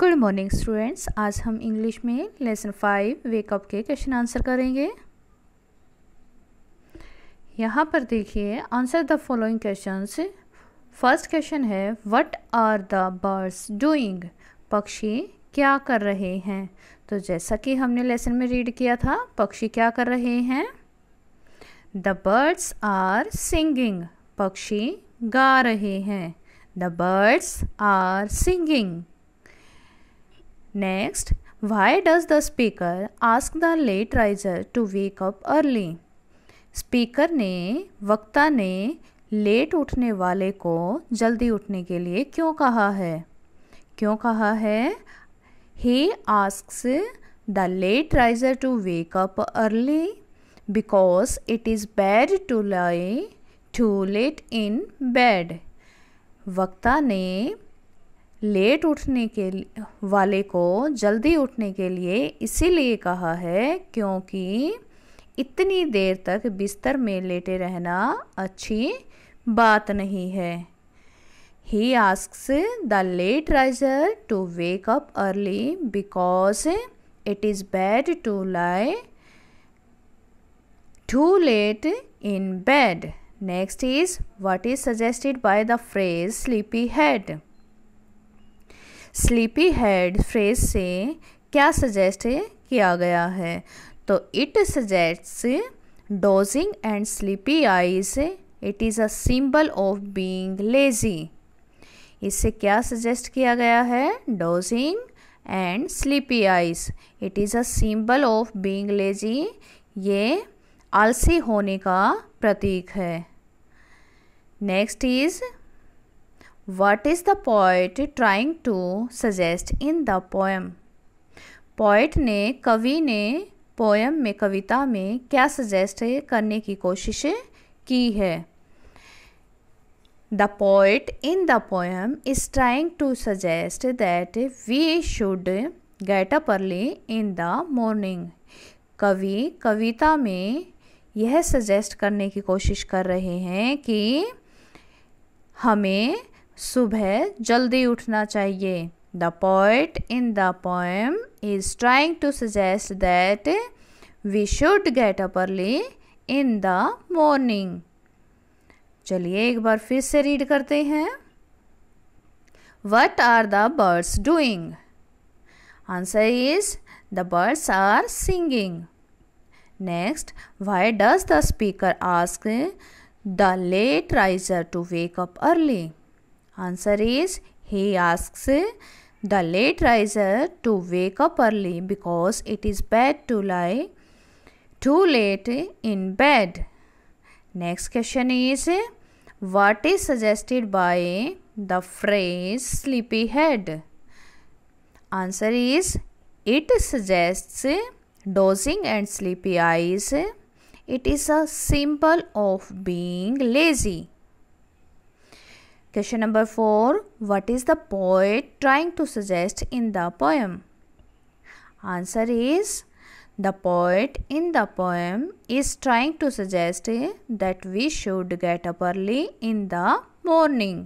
Good morning students आज हम English में लेसन फाइव वेकअप के क्वेश्चन आंसर करेंगे यहाँ पर देखिए answer the following questions first question है what are the birds doing पक्षी क्या कर रहे हैं तो जैसा कि हमने लेसन में रीड किया था पक्षी क्या कर रहे हैं द बर्ड्स आर सिंगिंग पक्षी गा रहे हैं the birds are singing Next, why does the speaker ask the late riser to wake up early? Speaker ने वक्ता ने लेट उठने वाले को जल्दी उठने के लिए क्यों कहा है क्यों कहा है he asks the late riser to wake up early because it is bad to lie too late in bed वक्ता ने लेट उठने के वाले को जल्दी उठने के लिए इसीलिए कहा है क्योंकि इतनी देर तक बिस्तर में लेटे रहना अच्छी बात नहीं है he asks the late riser to wake up early because it is bad to lie too late in bed next is what is suggested by the phrase sleepy head sleepy head phrase से क्या suggest किया गया है तो it suggests dozing and sleepy eyes it is a symbol of being lazy इससे क्या suggest किया गया है dozing and sleepy eyes it is a symbol of being lazy ये आलसी होने का प्रतीक है next is what is the poet trying to suggest in the poem poet ने कवि ने पोएम में कविता में क्या सजेस्ट करने की कोशिश की है the poet in the poem is trying to suggest that we should get up early in the morning कवि कविता में यह सजेस्ट करने की कोशिश कर रहे हैं कि हमें सुबह जल्दी उठना चाहिए the poet in the poem is trying to suggest that we should get up early in the morning चलिए एक बार फिर से रीड करते हैं what are the birds doing answer is the birds are singing next why does the speaker ask the late riser to wake up early Answer is he asks the late riser to wake up early because it is bad to lie too late in bed. Next question is what is suggested by the phrase sleepy head? Answer is it suggests dozing and sleepy eyes. It is a symbol of being lazy. Question number 4. What is the poet trying to suggest in the poem? Answer is the poet in the poem is trying to suggest that we should get up early in the morning.